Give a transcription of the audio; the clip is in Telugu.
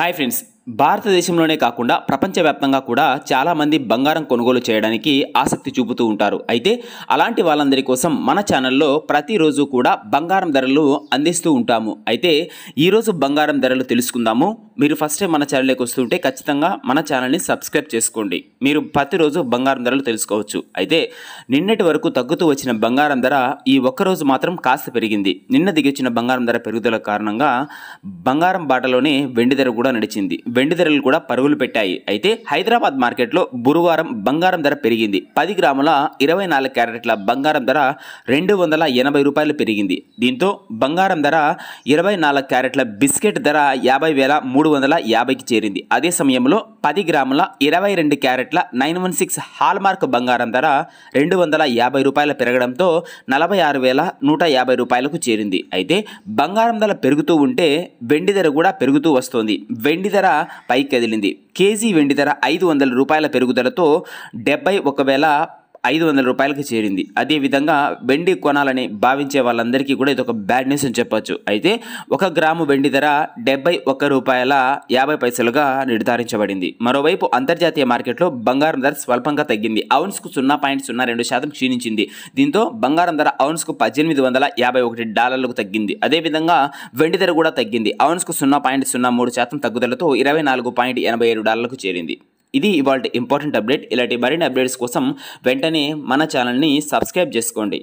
Hi friends, భారతదేశంలోనే కాకుండా ప్రపంచవ్యాప్తంగా కూడా చాలామంది బంగారం కొనుగోలు చేయడానికి ఆసక్తి చూపుతూ ఉంటారు అయితే అలాంటి వాళ్ళందరి కోసం మన ఛానల్లో ప్రతిరోజు కూడా బంగారం ధరలు అందిస్తూ ఉంటాము అయితే ఈరోజు బంగారం ధరలు తెలుసుకుందాము మీరు ఫస్ట్ మన ఛానల్లోకి వస్తుంటే ఖచ్చితంగా మన ఛానల్ని సబ్స్క్రైబ్ చేసుకోండి మీరు ప్రతిరోజు బంగారం ధరలు తెలుసుకోవచ్చు అయితే నిన్నటి వరకు తగ్గుతూ వచ్చిన బంగారం ధర ఈ ఒక్కరోజు మాత్రం కాస్త పెరిగింది నిన్న దిగొచ్చిన బంగారం ధర పెరుగుదల కారణంగా బంగారం బాటలోనే వెండి ధర కూడా నడిచింది వెండి ధరలు కూడా పరుగులు పెట్టాయి అయితే హైదరాబాద్ మార్కెట్లో గురువారం బంగారం ధర పెరిగింది పది గ్రాముల ఇరవై నాలుగు క్యారెట్ల బంగారం ధర రెండు వందల ఎనభై రూపాయలు పెరిగింది దీంతో బంగారం ధర ఇరవై నాలుగు క్యారెట్ల బిస్కెట్ ధర యాభై వేల మూడు వందల యాభైకి చేరింది అదే సమయంలో పది గ్రాముల ఇరవై రెండు క్యారెట్ల నైన్ వన్ సిక్స్ హాల్మార్క్ బంగారం ధర రెండు వందల యాభై రూపాయలు పెరగడంతో నలభై ఆరు వేల నూట యాభై రూపాయలకు చేరింది అయితే బంగారం ధర పెరుగుతూ ఉంటే వెండి ధర కూడా పెరుగుతూ వస్తోంది వెండి ధర పైకి కదిలింది కేజీ వెండి ధర ఐదు వందల రూపాయల పెరుగుదలతో డెబ్బై ఒక వేల ఐదు వందల రూపాయలకి చేరింది అదేవిధంగా వెండి కొనాలని భావించే వాళ్ళందరికీ కూడా ఇది ఒక బ్యాడ్ న్యూస్ అని చెప్పొచ్చు అయితే ఒక గ్రాము వెండి ధర డెబ్బై ఒక్క రూపాయల యాభై పైసలుగా నిర్ధారించబడింది మరోవైపు అంతర్జాతీయ మార్కెట్లో బంగారం ధర స్వల్పంగా తగ్గింది ఔన్స్కు సున్నా పాయింట్ సున్నా రెండు శాతం క్షీణించింది దీంతో బంగారం ధర ఔన్స్కు పద్దెనిమిది వందల యాభై ఒకటి డాలర్లకు తగ్గింది అదేవిధంగా వెండి ధర కూడా తగ్గింది ఔన్స్కు సున్నా పాయింట్ సున్నా మూడు శాతం తగ్గుదలతో ఇరవై నాలుగు పాయింట్ ఎనభై ఏడు డాలర్లకు చేరింది ఇది ఇవాళ ఇంపార్టెంట్ అప్డేట్ ఇలాంటి మరిన్ని అప్డేట్స్ కోసం వెంటనే మన ఛానల్ని సబ్స్క్రైబ్ చేసుకోండి